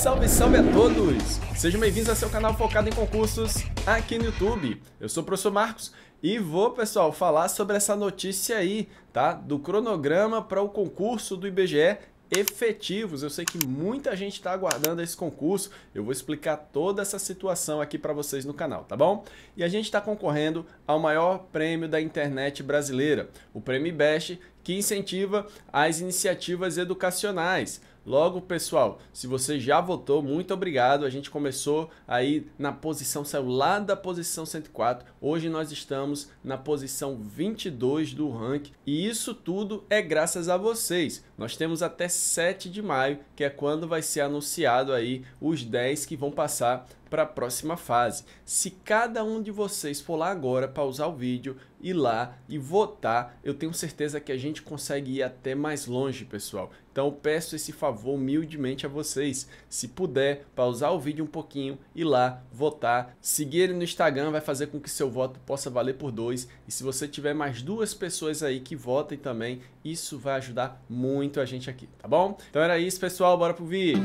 Salve, salve a todos! Sejam bem-vindos ao seu canal focado em concursos aqui no YouTube. Eu sou o professor Marcos e vou, pessoal, falar sobre essa notícia aí, tá? Do cronograma para o concurso do IBGE efetivos. Eu sei que muita gente está aguardando esse concurso. Eu vou explicar toda essa situação aqui para vocês no canal, tá bom? E a gente está concorrendo ao maior prêmio da internet brasileira, o Prêmio Best, que incentiva as iniciativas educacionais. Logo, pessoal, se você já votou, muito obrigado. A gente começou aí na posição, saiu lá da posição 104. Hoje nós estamos na posição 22 do ranking. E isso tudo é graças a vocês. Nós temos até 7 de maio, que é quando vai ser anunciado aí os 10 que vão passar para a próxima fase. Se cada um de vocês for lá agora, pausar o vídeo, ir lá e votar, eu tenho certeza que a gente consegue ir até mais longe, pessoal. Então peço esse favor humildemente a vocês. Se puder, pausar o vídeo um pouquinho, ir lá, votar. Seguir ele no Instagram vai fazer com que seu voto possa valer por dois. E se você tiver mais duas pessoas aí que votem também, isso vai ajudar muito a gente aqui, tá bom? Então era isso, pessoal. Bora pro vídeo.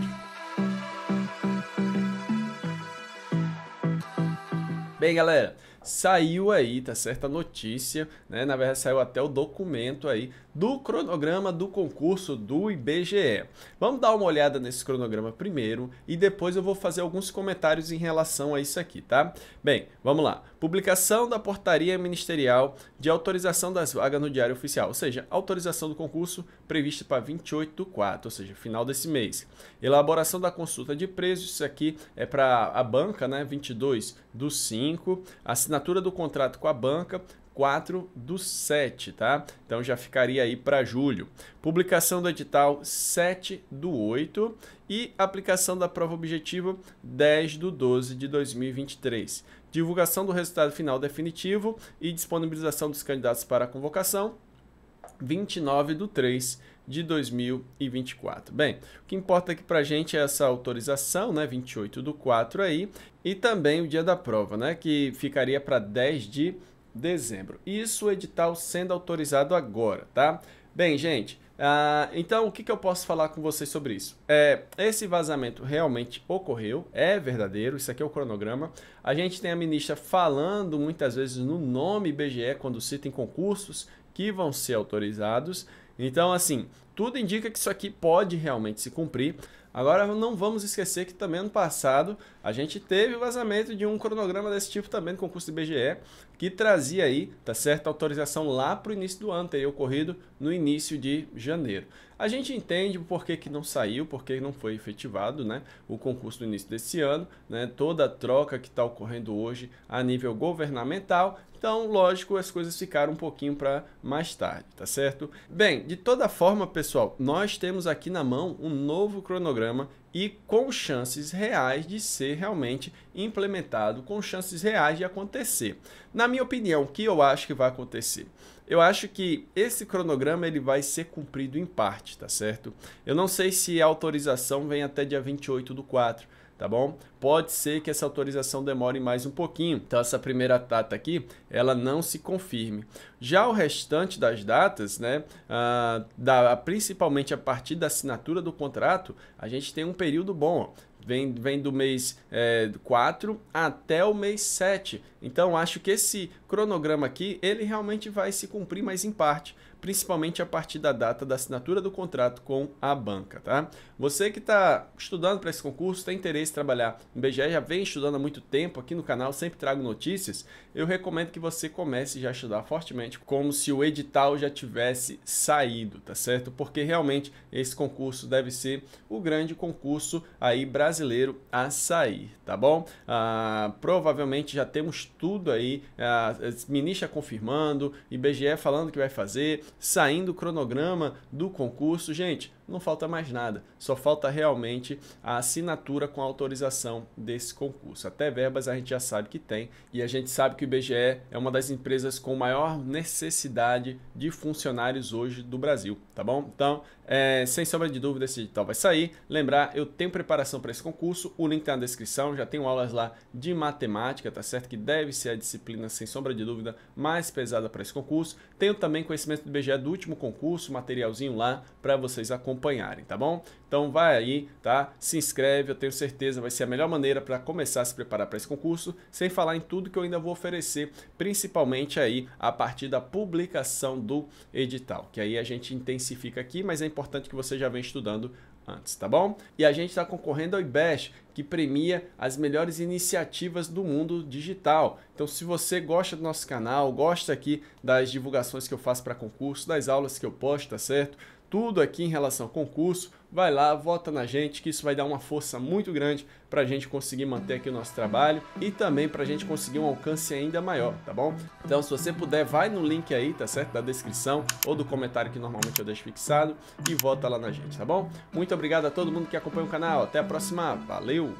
Bem, galera, saiu aí, tá certa notícia, né? Na verdade, saiu até o documento aí do cronograma do concurso do IBGE. Vamos dar uma olhada nesse cronograma primeiro e depois eu vou fazer alguns comentários em relação a isso aqui, tá? Bem, vamos lá. Publicação da portaria ministerial de autorização das vagas no Diário Oficial, ou seja, autorização do concurso prevista para 28 do 4, ou seja, final desse mês. Elaboração da consulta de preços, isso aqui é para a banca, né? 22 do 5. Assinatura do contrato com a banca, 4 do 7, tá? Então já ficaria aí para julho. Publicação do edital 7 do 8 e aplicação da prova objetiva 10 do 12 de 2023. Divulgação do resultado final definitivo e disponibilização dos candidatos para a convocação 29 do 3 de 2024. Bem, o que importa aqui para a gente é essa autorização, né, 28 do 4 aí, e também o dia da prova, né, que ficaria para 10 de dezembro. Isso o edital sendo autorizado agora, tá? Bem, gente, ah, então, o que, que, eu posso falar com vocês sobre isso? É, esse vazamento realmente ocorreu, é verdadeiro, isso aqui é o cronograma. A gente tem a ministra falando muitas vezes no nome BGE quando cita em concursos que vão ser autorizados. Então, assim, tudo indica que isso aqui pode realmente se cumprir. Agora, não vamos esquecer que também no passado a gente teve vazamento de um cronograma desse tipo também no concurso do BGE que trazia aí, tá certo, autorização lá para o início do ano, teria ocorrido no início de janeiro. A gente entende por que, que não saiu, por que não foi efetivado né, o concurso do início desse ano, né, toda a troca que está ocorrendo hoje a nível governamental, então, lógico, as coisas ficaram um pouquinho para mais tarde, tá certo? Bem, de toda forma, pessoal, pessoal, nós temos aqui na mão um novo cronograma e com chances reais de ser realmente implementado, com chances reais de acontecer. Na minha opinião, o que eu acho que vai acontecer? Eu acho que esse cronograma ele vai ser cumprido em parte, tá certo? Eu não sei se a autorização vem até dia 28 do 4, tá bom? pode ser que essa autorização demore mais um pouquinho. Então essa primeira data aqui, ela não se confirme. Já o restante das datas, né, ah, da, principalmente a partir da assinatura do contrato, a gente tem um período bom. Ó. Vem, vem do mês é, 4 até o mês 7. Então, acho que esse cronograma aqui, ele realmente vai se cumprir, mas em parte, principalmente a partir da data da assinatura do contrato com a banca, tá? Você que está estudando para esse concurso, tem interesse em trabalhar o IBGE já vem estudando há muito tempo aqui no canal, sempre trago notícias. Eu recomendo que você comece já a estudar fortemente, como se o edital já tivesse saído, tá certo? Porque realmente esse concurso deve ser o grande concurso aí brasileiro a sair, tá bom? Ah, provavelmente já temos tudo aí, ah, ministra confirmando, IBGE falando que vai fazer, saindo o cronograma do concurso. Gente, não falta mais nada. Só falta realmente a assinatura com a autorização desse concurso. Até verbas a gente já sabe que tem e a gente sabe que o IBGE é uma das empresas com maior necessidade de funcionários hoje do Brasil, tá bom? Então, é, sem sombra de dúvida, esse edital vai sair. Lembrar, eu tenho preparação para esse concurso, o link está na descrição, já tenho aulas lá de matemática, tá certo? Que deve ser a disciplina, sem sombra de dúvida, mais pesada para esse concurso. Tenho também conhecimento do IBGE do último concurso, materialzinho lá para vocês acompanharem acompanharem, tá bom? Então vai aí, tá? Se inscreve, eu tenho certeza vai ser a melhor maneira para começar a se preparar para esse concurso, sem falar em tudo que eu ainda vou oferecer, principalmente aí a partir da publicação do edital, que aí a gente intensifica aqui, mas é importante que você já venha estudando antes, tá bom? E a gente está concorrendo ao IBESH, que premia as melhores iniciativas do mundo digital. Então, se você gosta do nosso canal, gosta aqui das divulgações que eu faço para concurso, das aulas que eu posto, tá certo? tudo aqui em relação ao concurso, vai lá, vota na gente, que isso vai dar uma força muito grande para a gente conseguir manter aqui o nosso trabalho e também para a gente conseguir um alcance ainda maior, tá bom? Então, se você puder, vai no link aí, tá certo? Da descrição ou do comentário que normalmente eu deixo fixado e vota lá na gente, tá bom? Muito obrigado a todo mundo que acompanha o canal. Até a próxima. Valeu!